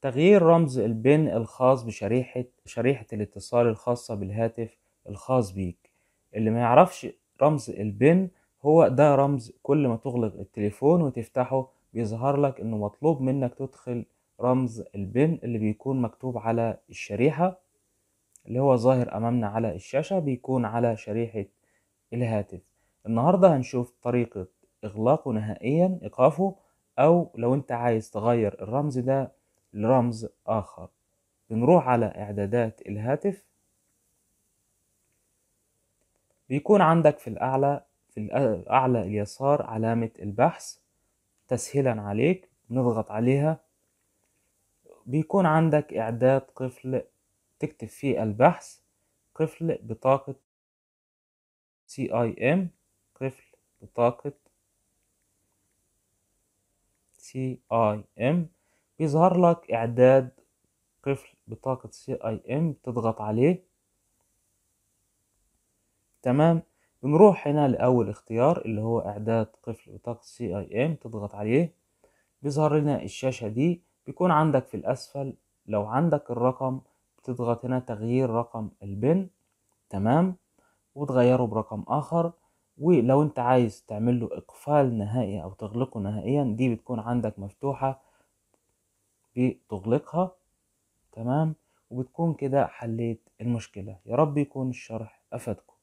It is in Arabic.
تغيير رمز البن الخاص بشريحة شريحة الاتصال الخاصة بالهاتف الخاص بيك اللي ما يعرفش رمز البن هو ده رمز كل ما تغلق التليفون وتفتحه بيظهر لك انه مطلوب منك تدخل رمز البن اللي بيكون مكتوب على الشريحة اللي هو ظاهر امامنا على الشاشة بيكون على شريحة الهاتف النهاردة هنشوف طريقة اغلاقه نهائيا ايقافه او لو انت عايز تغير الرمز ده لرمز آخر بنروح على إعدادات الهاتف بيكون عندك في الأعلى في الأعلى اليسار علامة البحث تسهيلا عليك نضغط عليها بيكون عندك إعداد قفل تكتب فيه البحث قفل بطاقة سي اي ام قفل بطاقة سي اي ام يظهر لك اعداد قفل بطاقة سي اي ام تضغط عليه تمام بنروح هنا لأول اختيار اللي هو إعداد قفل بطاقة سي اي ام تضغط عليه بيظهر لنا الشاشة دي بيكون عندك في الأسفل لو عندك الرقم بتضغط هنا تغيير رقم البن تمام وتغيره برقم آخر ولو أنت عايز تعمله إقفال نهائي أو تغلقه نهائيا دي بتكون عندك مفتوحة بتغلقها تمام وبتكون كده حليت المشكلة يا رب يكون الشرح أفادكم